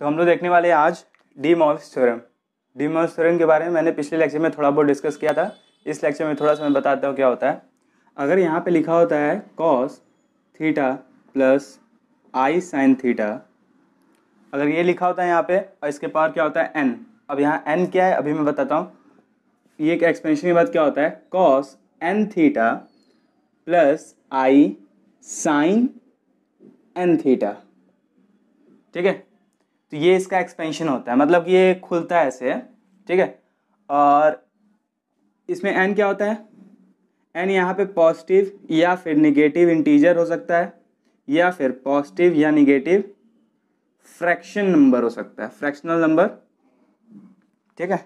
तो हम लोग देखने वाले हैं आज De Moivre's theorem De Moivre's theorem के बारे में मैंने पिछले लेक्चर में थोड़ा बहुत डिस्कस किया था इस लेक्चर में थोड़ा सा मैं बताता हूँ क्या होता है अगर यहाँ पे लिखा होता है cos theta plus i sine theta अगर ये लिखा होता है यहाँ पे और इसके पार क्या होता है एन अब यहाँ एन क्या है अभी मैं बताता हूँ ये एक एक्सपेंशन के बाद क्या होता है cos n theta plus i sine n theta ठीक है तो ये इसका एक्सपेंशन होता है मतलब कि ये खुलता है ऐसे ठीक है और इसमें एन क्या होता है एन यहाँ पे पॉजिटिव या फिर निगेटिव इंटीजर हो सकता है या फिर पॉजिटिव या निगेटिव फ्रैक्शन नंबर हो सकता है फ्रैक्शनल नंबर ठीक है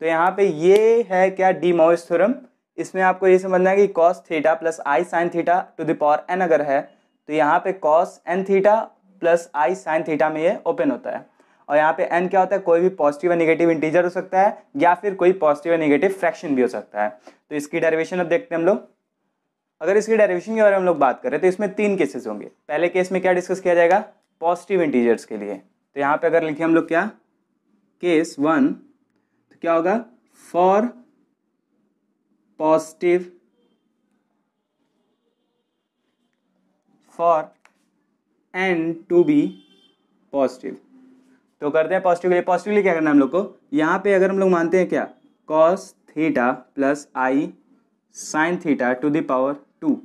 तो यहाँ पे ये है क्या डी मोइस थ्योरम इसमें आपको ये समझना है कि cos theta plus i sine theta to the power n अगर है तो यहाँ पे cos n theta plus i sine theta में ये ओपन होता है और यहाँ पे एन क्या होता है कोई भी पॉजिटिव या निगेटिव इंटीजर हो सकता है या फिर कोई पॉजिटिव या निगेटिव फ्रैक्शन भी हो सकता है तो इसकी डेरिवेशन अब देखते हैं हम लोग अगर इसकी डेरिवेशन के बारे में हम लोग बात करें तो इसमें तीन केसेस होंगे पहले केस में क्या डिस्कस किया जाएगा पॉजिटिव इंटीजर्स के लिए तो यहाँ पे अगर लिखे हम लोग क्या केस वन तो क्या होगा for positive for n to be positive तो करते हैं पॉजिटिव के लिए पॉजिटिव लिए क्या करना है हम लोग को यहाँ पे अगर हम लोग मानते हैं क्या cos theta plus i sine theta to the power two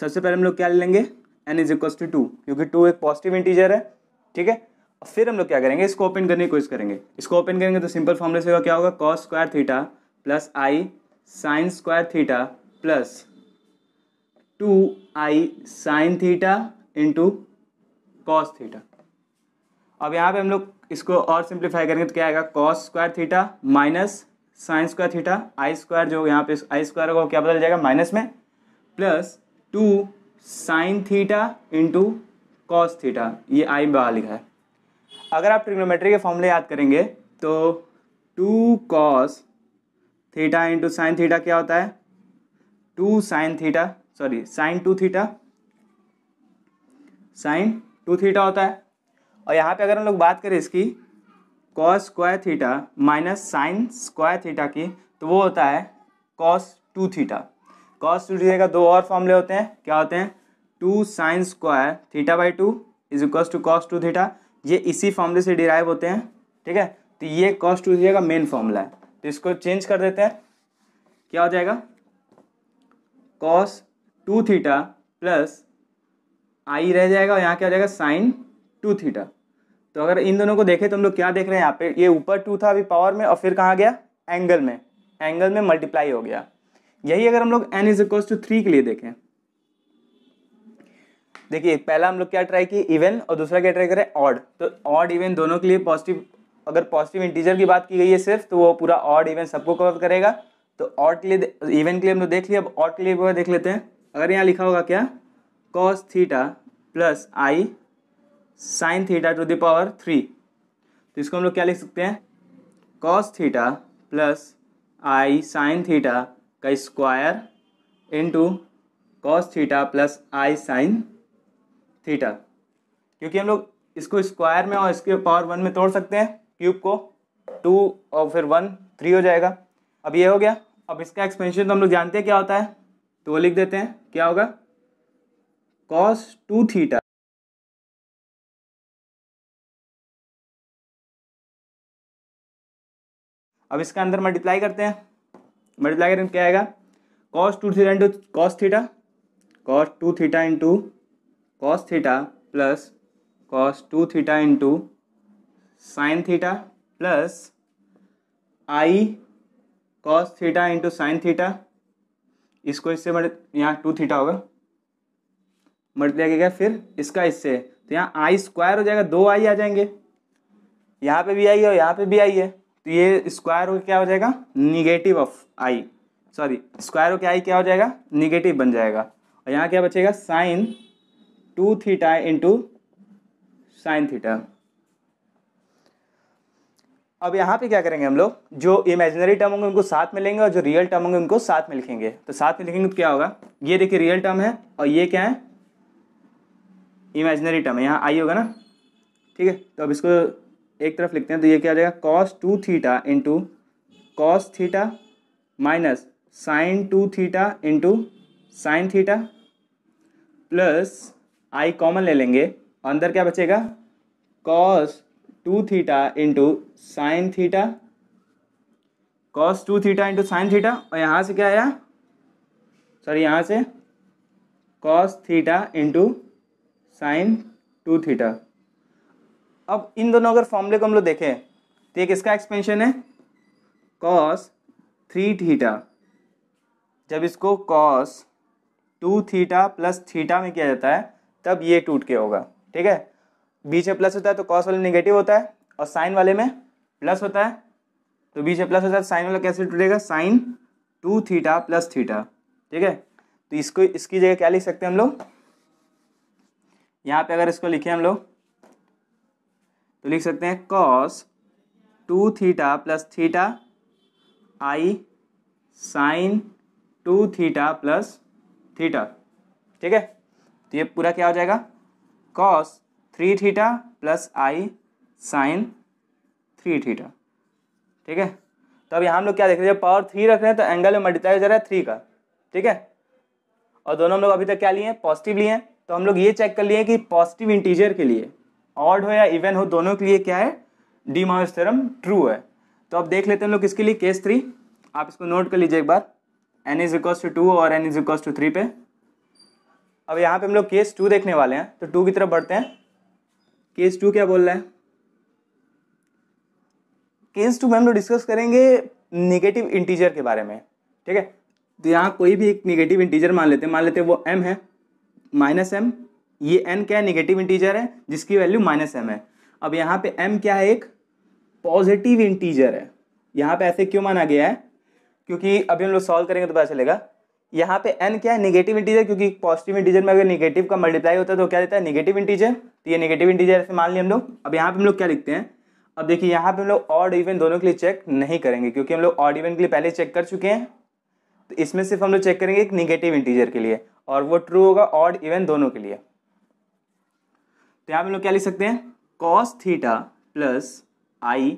सबसे पहले हम लोग क्या ले लेंगे n is equal to two क्योंकि टू एक पॉजिटिव इंटीजर है ठीक है फिर हम लोग क्या करेंगे इसको ओपन करने की कोशिश करेंगे इसको ओपन करेंगे तो सिंपल फॉर्मूले से होगा क्या होगा cos square theta plus i sine square theta plus two i sine theta into cos theta अब यहाँ पे हम लोग इसको और सिंप्लीफाई करेंगे तो क्या आएगा cos square theta minus sine square theta i square जो यहाँ पे आई स्क्वायर होगा क्या बदल जाएगा माइनस में plus two sine theta into cos theta ये आई बाहर लिखा है अगर आप ट्रिग्नोमेट्री के फॉर्मूले याद करेंगे तो two cos theta into sine theta क्या होता है two sine theta sorry sine two theta sine two theta होता है और यहाँ पे अगर हम लोग बात करें इसकी cos square theta minus sine square theta की तो वो होता है cos two theta cos two theta का दो और फॉर्मूले होते हैं क्या होते हैं two sine square theta by two is equal to cos two theta ये इसी फॉर्मूले से डिराइव होते हैं ठीक है तो ये कॉस टू थीटा का मेन फॉर्मूला है तो इसको चेंज कर देते हैं क्या हो जाएगा cos two theta plus i रह जाएगा और यहाँ क्या हो जाएगा साइन टू थीटा तो अगर इन दोनों को देखें तो हम लोग क्या देख रहे हैं यहाँ पे ये ऊपर टू था अभी पावर में और फिर कहाँ गया एंगल में एंगल में मल्टीप्लाई हो गया यही अगर हम लोग n is equal to three के लिए देखें देखिए पहला हम लोग क्या ट्राई किए इवन और दूसरा क्या ट्राई करें ऑड तो ऑड इवन दोनों के लिए पॉजिटिव अगर पॉजिटिव इंटीजर की बात की गई है सिर्फ तो वो पूरा ऑड इवन सबको कवर करेगा तो ऑड के लिए इवन के लिए हम लोग देख लिया अब ऑड के लिए देख लेते हैं अगर यहाँ लिखा होगा क्या cos theta plus i sine theta to the power three तो इसको हम लोग क्या लिख सकते हैं cos theta plus i sine theta का square into cos theta plus i sine theta क्योंकि हम लोग इसको स्क्वायर में और इसके पावर वन में तोड़ सकते हैं क्यूब को टू और फिर वन थ्री हो जाएगा अब ये हो गया अब इसका एक्सपेंशन तो हम लोग जानते हैं क्या होता है तो वो लिख देते हैं क्या होगा कॉस टू थीटा अब इसका अंदर मल्टीप्लाई करते हैं मल्टीप्लाई करें क्या आएगा cos two theta into cos theta cos two theta into cos theta plus cos two theta into sine theta plus i cos theta into sine theta इसको इससे यहाँ टू थीटा होगा मल्टीप्लाई किया फिर इसका इससे तो यहाँ आई स्क्वायर हो जाएगा दो आई आ जाएंगे यहाँ पे भी आई है और यहाँ पे भी आई है तो ये स्क्वायर हो क्या हो जाएगा negative of i sorry square हो के आई क्या हो जाएगा निगेटिव बन जाएगा और यहाँ क्या बचेगा sine two theta into sine theta अब यहाँ पे क्या करेंगे हम लोग जो इमेजिनरी टर्म होंगे उनको साथ में लेंगे और जो रियल टर्म होंगे उनको साथ में लिखेंगे तो साथ में लिखेंगे तो क्या होगा ये देखिए रियल टर्म है और ये क्या है इमेजनरी टर्म है यहाँ आई होगा ना ठीक है तो अब इसको एक तरफ लिखते हैं तो ये क्या आ जाएगा cos two theta into cos theta minus sine two theta into sine theta plus i common ले लेंगे अंदर क्या बचेगा cos two theta into sine theta cos two theta into sine theta और यहाँ से क्या आया सॉरी यहाँ से cos theta into sine two theta अब इन दोनों अगर फॉर्मूले को हम लोग देखें तो एक इसका एक्सपेंशन है कॉस थ्री थीटा जब इसको cos two theta plus theta में किया जाता है तब ये टूट के होगा ठीक है बीच में प्लस होता है तो कॉस वाले नेगेटिव होता है और साइन वाले में प्लस होता है तो बीच में प्लस होता है तो साइन वाला कैसे टूटेगा sine two theta plus theta ठीक है तो इसको इसकी जगह क्या लिख सकते हैं हम लोग यहाँ पे अगर इसको लिखें हम लोग तो लिख सकते हैं cos two theta plus theta i sine two theta plus theta ठीक है तो ये पूरा क्या हो जाएगा cos three theta plus i sine three theta ठीक है तो अब यहाँ हम लोग क्या देख रहे हैं जब पावर थ्री रख रहे हैं तो एंगल में मल्टीप्लाई हो जा रहा है थ्री का ठीक है और दोनों हम लोग अभी तक क्या लिए हैं पॉजिटिव लिए हैं तो हम लोग ये चेक कर लिए कि पॉजिटिव इंटीजर के लिए ऑड हो या इवन हो दोनों के लिए क्या है डी मॉर्स थ्योरम ट्रू है तो अब देख लेते हैं हम लोग इसके लिए केस थ्री आप इसको नोट कर लीजिए एक बार n is equals to two और n is equals to three पे अब यहाँ पे हम लोग केस टू देखने वाले हैं तो टू की तरफ बढ़ते हैं केस टू क्या बोल रहा है केस टू में हम लोग डिस्कस करेंगे निगेटिव इंटीजर के बारे में ठीक है तो यहाँ कोई भी एक निगेटिव इंटीजर मान लेते हैं मान लेते हैं वो एम है माइनस एम ये एन क्या है निगेटिव इंटीजर है जिसकी वैल्यू माइनस एम है अब यहाँ पे एम क्या है एक पॉजिटिव इंटीजर है यहाँ पे ऐसे क्यों माना गया है क्योंकि अभी हम लोग सॉल्व करेंगे तो पता चलेगा यहाँ पे एन क्या है निगेटिव इंटीजर क्योंकि पॉजिटिव इंटीजर में अगर निगेटिव का मल्टीप्लाई होता है तो क्या देता है निगेटिव इंटीजर तो ये निगेटिव इंटीजर ऐसे मान लिया हम लोग अब यहाँ पे हम लोग क्या लिखते हैं अब देखिए यहाँ पे हम लोग ऑड इवन दोनों के लिए चेक नहीं करेंगे क्योंकि हम लोग ऑड इवन के लिए पहले चेक कर चुके हैं तो इसमें सिर्फ हम लोग चेक करेंगे एक निगेटिव इंटीजर के लिए और वो ट्रू होगा ऑड इवन दोनों के लिए तो यहाँ पे लोग क्या लिख सकते हैं cos theta plus i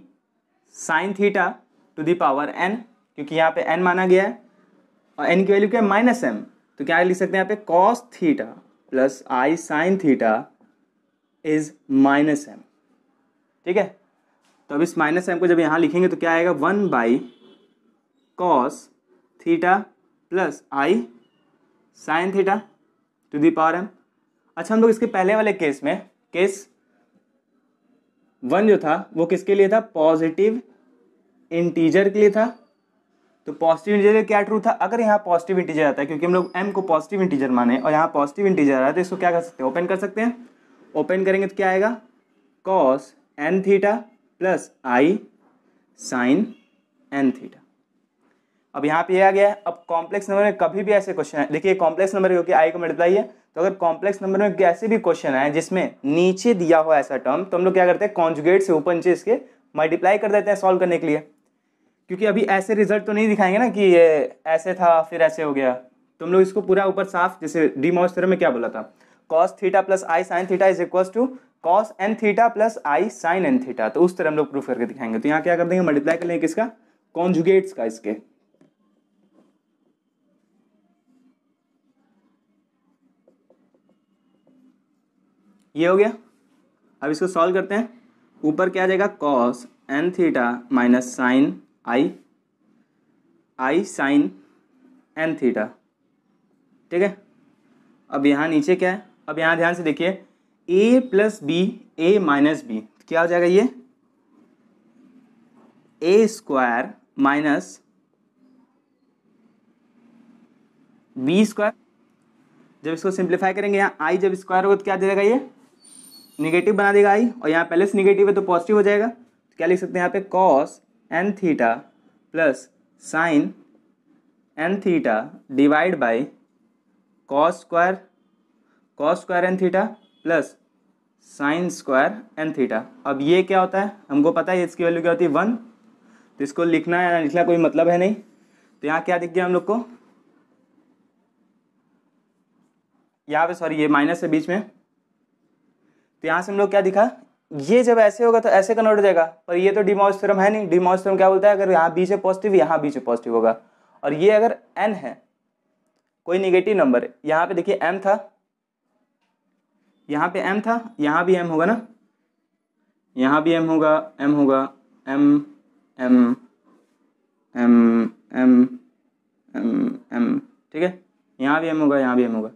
sine theta to the power n क्योंकि यहाँ पे एन माना गया है और एन की वैल्यू क्या है माइनस एम तो क्या लिख सकते हैं यहाँ पे cos theta plus i sine theta is minus m ठीक है तो अब इस माइनस एम को जब यहाँ लिखेंगे तो क्या आएगा one by cos theta plus i sine theta to the power m अच्छा हम लोग इसके पहले वाले केस में केस वन जो था वो किसके लिए था पॉजिटिव इंटीजर के लिए था तो पॉजिटिव इंटीजर क्या ट्रू था अगर यहाँ पॉजिटिव इंटीजर आता है क्योंकि हम लोग एम को पॉजिटिव इंटीजर माने और यहाँ पॉजिटिव इंटीजर आया तो इसको क्या कर सकते हैं ओपन कर सकते हैं ओपन करेंगे तो क्या आएगा cos n theta plus i sine n theta अब यहाँ पे आ गया है अब कॉम्प्लेक्स नंबर में कभी भी ऐसे क्वेश्चन है देखिए कॉम्प्लेक्स नंबर क्योंकि आई को मल्टीप्लाई है तो अगर कॉम्प्लेक्स नंबर में कैसे भी क्वेश्चन है जिसमें नीचे दिया हुआ ऐसा टर्म तो हम लोग क्या करते हैं कॉन्जुगेट से ऊपर नीचे इसके मल्टीप्लाई कर देते हैं सॉल्व करने के लिए क्योंकि अभी ऐसे रिजल्ट तो नहीं दिखाएंगे ना कि ये ऐसे था फिर ऐसे हो गया तुम तो लोग इसको पूरा ऊपर साफ जैसे डी मोस्टर में क्या बोला था cos theta plus i sine theta is equal to cos n theta plus i sine n theta तो उस तरह हम लोग प्रूफ करके दिखाएंगे तो यहाँ क्या कर देंगे मल्टीप्लाई कर लेंगे किसका कॉन्जुगेट्स का इसके ये हो गया अब इसको सॉल्व करते हैं ऊपर क्या आ जाएगा cos n theta minus sine i i sine n theta ठीक है अब यहाँ नीचे क्या है अब यहाँ ध्यान से देखिए A plus B A minus B क्या हो जाएगा ये A square minus B square जब इसको सिंप्लीफाई करेंगे यहाँ आई जब स्क्वायर होगा तो क्या दे देगा ये निगेटिव बना देगा आई और यहाँ पहले से निगेटिव है तो पॉजिटिव हो जाएगा तो क्या लिख सकते हैं यहाँ पे cos n theta plus sine n theta divide by cos square cos square n theta plus sine square n theta अब ये क्या होता है हमको पता है इसकी वैल्यू क्या होती है वन तो इसको लिखना या लिखना कोई मतलब है नहीं तो यहाँ क्या दिख गया हम लोग को यहाँ पे सॉरी ये माइनस है बीच में तो यहाँ से हम लोग क्या दिखा ये जब ऐसे होगा तो ऐसे कन्वर्ट हो जाएगा पर ये तो डिमोज थ्योरम है नहीं डिमोज थ्योरम क्या बोलता है अगर यहाँ बी से पॉजिटिव यहाँ बी से पॉजिटिव होगा और ये अगर एन है कोई निगेटिव नंबर यहाँ पे देखिए एम था यहाँ पे एम था यहाँ भी एम होगा ना यहाँ भी एम होगा एम होगा m m m m m m ठीक है यहाँ भी एम होगा यहाँ भी एम होगा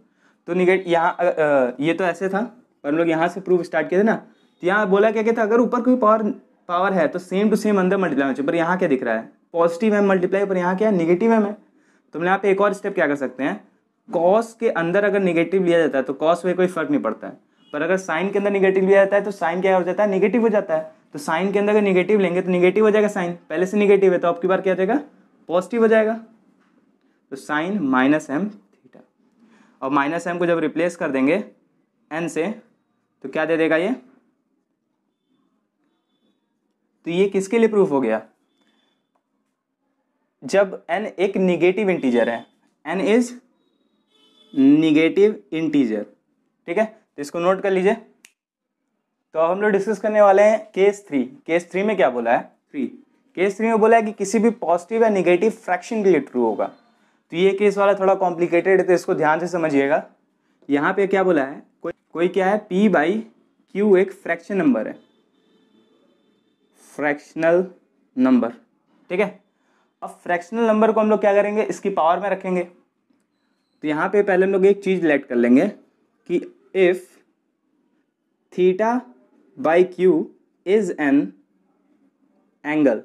तो निगेट यहाँ ये तो ऐसे था पर हम लोग यहाँ से प्रूफ स्टार्ट किया थे ना तो यहाँ बोला क्या कहता अगर ऊपर कोई पावर पावर है तो सेम टू सेम अंदर मल्टीप्लाई होना चाहिए पर यहाँ क्या दिख रहा है पॉजिटिव है मल्टीप्लाई पर यहाँ क्या है निगेटिव है तो हम यहाँ पे एक और स्टेप क्या कर सकते हैं कॉस के अंदर अगर निगेटिव लिया जाता है तो कॉस में कोई फर्क नहीं पड़ता है पर अगर साइन के अंदर निगेटिव लिया जाता है तो साइन क्या हो जाता है निगेटिव हो जाता है तो साइन के अंदर अगर निगेटिव लेंगे तो निगेटिव हो जाएगा साइन पहले से निगेटिव है तो आपकी बार क्या हो जाएगा पॉजिटिव हो जाएगा तो साइन माइनस एम थीटा और माइनस एम को जब रिप्लेस कर देंगे एन से तो क्या दे देगा ये तो ये किसके लिए प्रूफ हो गया जब एन एक निगेटिव इंटीजर है एन इज निगेटिव इंटीजर ठीक है तो इसको नोट कर लीजिए तो अब हम लोग डिस्कस करने वाले हैं केस थ्री केस थ्री में क्या बोला है थ्री केस थ्री में बोला है कि किसी भी पॉजिटिव या निगेटिव फ्रैक्शन के लिए ट्रू होगा तो ये केस वाला थोड़ा कॉम्प्लिकेटेड है तो इसको ध्यान से समझिएगा यहाँ पे क्या बोला है कोई क्या है पी बाई क्यू एक फ्रैक्शन नंबर है फ्रैक्शनल नंबर ठीक है अब फ्रैक्शनल नंबर को हम लोग क्या करेंगे इसकी पावर में रखेंगे तो यहाँ पे पहले हम लोग एक चीज़ लेट कर लेंगे कि if theta by q is an angle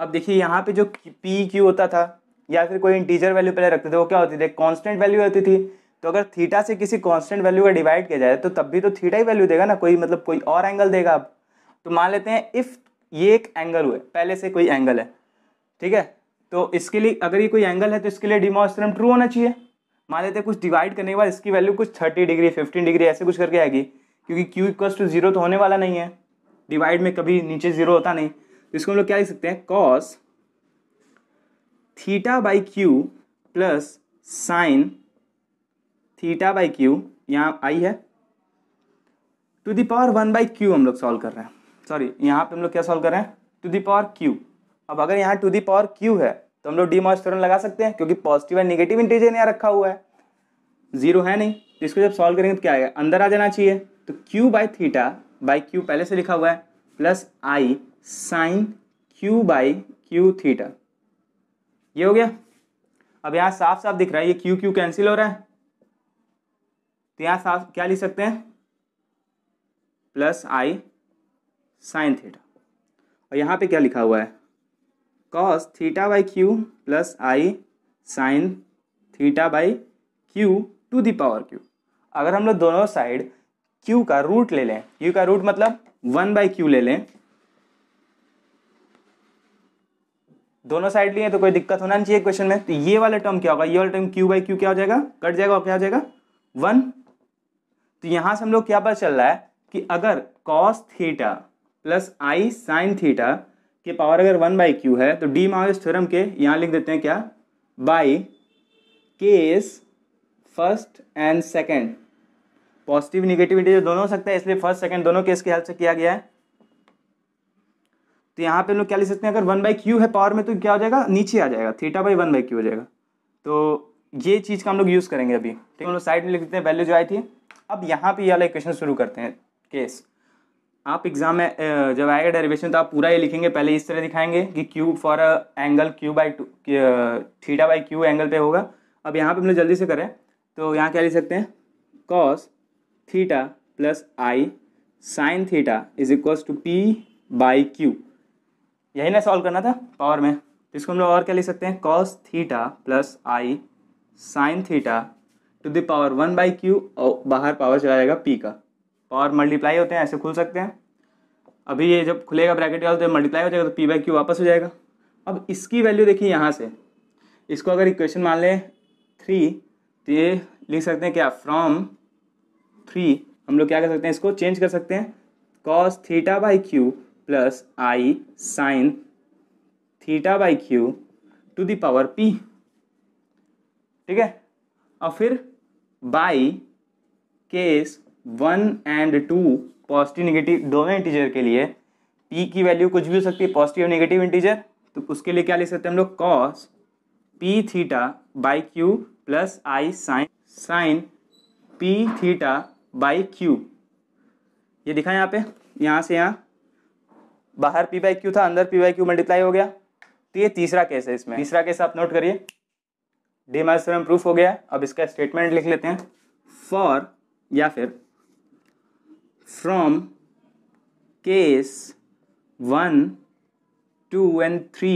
अब देखिए यहाँ पे जो पी क्यू होता था या फिर कोई इंटीजर वैल्यू पहले रखते थे वो क्या होती थी कॉन्स्टेंट वैल्यू होती थी तो अगर थीटा से किसी कांस्टेंट वैल्यू का डिवाइड किया जाए तो तब भी तो थीटा ही वैल्यू देगा ना कोई मतलब कोई और एंगल देगा अब तो मान लेते हैं इफ़ ये एक एंगल हुए पहले से कोई एंगल है ठीक है तो इसके लिए अगर ये कोई एंगल है तो इसके लिए डिमोस्ट्रम ट्रू होना चाहिए मान लेते हैं कुछ डिवाइड करने के बाद इसकी वैल्यू कुछ थर्टी डिग्री फिफ्टीन डिग्री ऐसे कुछ करके आएगी क्योंकि क्यू इक्वल्स टू जीरो तो होने वाला नहीं है डिवाइड में कभी नीचे जीरो होता नहीं तो इसको हम लोग क्या लिख सकते हैं cos theta by q plus sine theta by q यहाँ आई है to the power one by q हम लोग सॉल्व कर रहे हैं सॉरी यहाँ पे हम लोग क्या सॉल्व कर रहे हैं टू दी पावर क्यू अब अगर यहाँ टू दी पावर क्यू है तो हम लोग डी मॉस्टोरन लगा सकते हैं क्योंकि पॉजिटिव एंड निगेटिव इंटीजर यहाँ रखा हुआ है जीरो है नहीं तो इसको जब सॉल्व करेंगे तो क्या आएगा अंदर आ जाना चाहिए तो q by theta by q पहले से लिखा हुआ है plus i sine q by q theta ये हो गया अब यहाँ साफ साफ दिख रहा है ये क्यू क्यू कैंसिल हो रहा है तो यहाँ साफ क्या लिख सकते हैं प्लस आई साइन थीटा और यहाँ पे क्या लिखा हुआ है cos theta by q plus i sine theta by q to the power q अगर हम लोग दोनों साइड क्यू का रूट ले लें यू का रूट मतलब वन बाई क्यू ले लें दोनों साइड लिए तो कोई दिक्कत होना नहीं चाहिए क्वेश्चन में तो ये वाला टर्म क्या होगा ये वाला टर्म क्यू बाई क्यू क्या हो जाएगा कट जाएगा और क्या हो जाएगा वन तो यहां से हम लोग क्या पता चल रहा है कि अगर cos theta plus i sine theta के पावर अगर वन बाई क्यू है तो डी मार्गस थ्योरम के यहां लिख देते हैं क्या by case first and second positive negativity जो दोनों हो सकता है इसलिए फर्स्ट सेकेंड दोनों केस के हेल्प से किया गया है तो यहाँ पे हम लोग क्या लिख सकते हैं अगर वन बाई क्यू है पावर में तो क्या हो जाएगा नीचे आ जाएगा theta by one by q हो जाएगा तो ये चीज़ का हम लोग यूज़ करेंगे अभी ठीक है हम लोग साइड में लिख देते हैं वैल्यू जो आई थी अब यहाँ पे ये वाला क्वेश्चन शुरू करते हैं केस आप एग्जाम में जब आएगा डेरिवेशन तो आप पूरा ये लिखेंगे पहले इस तरह दिखाएंगे कि q for a angle q by two theta by q angle पे होगा अब यहाँ पे हम लोग जल्दी से करें तो यहाँ क्या लिख सकते हैं cos theta plus i sine theta is equals to p by q यही ना सॉल्व करना था पावर में तो इसको हम लोग और क्या लिख सकते हैं cos theta plus i sine theta to the power one by q और बाहर पावर चला जाएगा पी का पावर मल्टीप्लाई होते हैं ऐसे खुल सकते हैं अभी ये जब खुलेगा ब्रैकेट का तो मल्टीप्लाई हो जाएगा तो पी बाई क्यू वापस हो जाएगा अब इसकी वैल्यू देखिए यहाँ से इसको अगर इक्वेशन मान लें थ्री तो ये लिख सकते हैं क्या फ्रॉम थ्री हम लोग क्या कर सकते हैं इसको चेंज कर सकते हैं cos theta by q plus i sine theta by q to the power p ठीक है और फिर by case one and two positive negative दोनों इंटीजर के लिए पी की वैल्यू कुछ भी हो सकती है पॉजिटिव नेगेटिव इंटीजर तो उसके लिए क्या लिख सकते हैं हम लोग cos p theta by q plus i sine sine p theta by q ये दिखा यहाँ पे यहाँ से यहाँ बाहर पी बाई क्यू था अंदर पी बाई क्यू मल्टीप्लाई हो गया तो ये तीसरा केस है इसमें तीसरा केस आप नोट करिए डी माइल्स थ्योरम प्रूफ हो गया अब इसका स्टेटमेंट लिख लेते हैं फॉर या फिर from case one two and three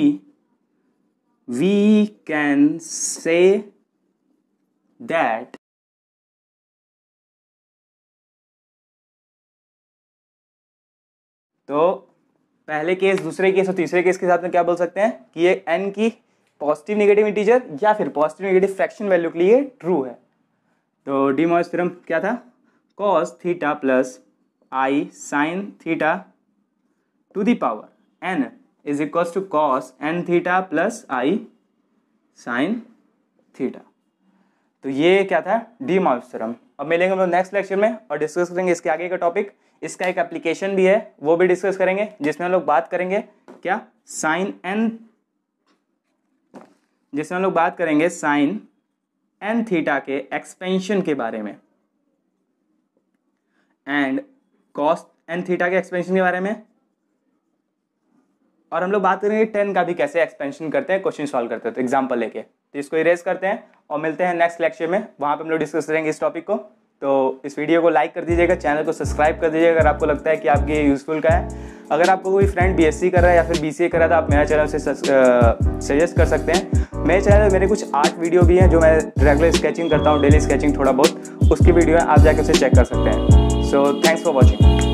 we can say that तो पहले केस दूसरे केस और तीसरे केस के साथ में क्या बोल सकते हैं कि ये एन की पॉजिटिव नेगेटिव इंटीजर या फिर पॉजिटिव नेगेटिव फ्रैक्शन वैल्यू के लिए ट्रू है तो डी मॉर्स थ्योरम क्या था cos theta plus i sine theta to the power n is equals to cos n theta plus i sine theta तो ये क्या था डी मॉर्स थ्योरम अब मिलेंगे हम लोग नेक्स्ट लेक्चर में और डिस्कस करेंगे इसके आगे का टॉपिक इसका एक एप्लीकेशन भी है वो भी डिस्कस करेंगे जिसमें हम लोग बात करेंगे क्या साइन एन जिसमें हम लोग बात करेंगे साइन एन थीटा के एक्सपेंशन के बारे में एंड कॉस्ट एन थीटा के एक्सपेंशन के बारे में और हम लोग बात करेंगे टेन का भी कैसे एक्सपेंशन करते हैं क्वेश्चन सॉल्व करते हैं तो एग्जाम्पल लेके तो इसको इरेज करते हैं और मिलते हैं नेक्स्ट लेक्चर में वहां पर हम लोग डिस्कस करेंगे इस टॉपिक को तो इस वीडियो को लाइक कर दीजिएगा चैनल को सब्सक्राइब कर दीजिएगा अगर आपको लगता है कि आपके यूज़फुल का है अगर आपको कोई फ्रेंड बी कर रहा है या फिर बी कर रहा है तो आप मेरा चैनल से सजेस्ट कर सकते हैं मेरे चैनल में मेरे कुछ आर्ट वीडियो भी हैं जो मैं रेगुलर स्केचिंग करता हूँ डेली स्केचिंग थोड़ा बहुत उसकी वीडियो है आप जाकर उसे चेक कर सकते हैं सो थैंक्स फॉर वॉचिंग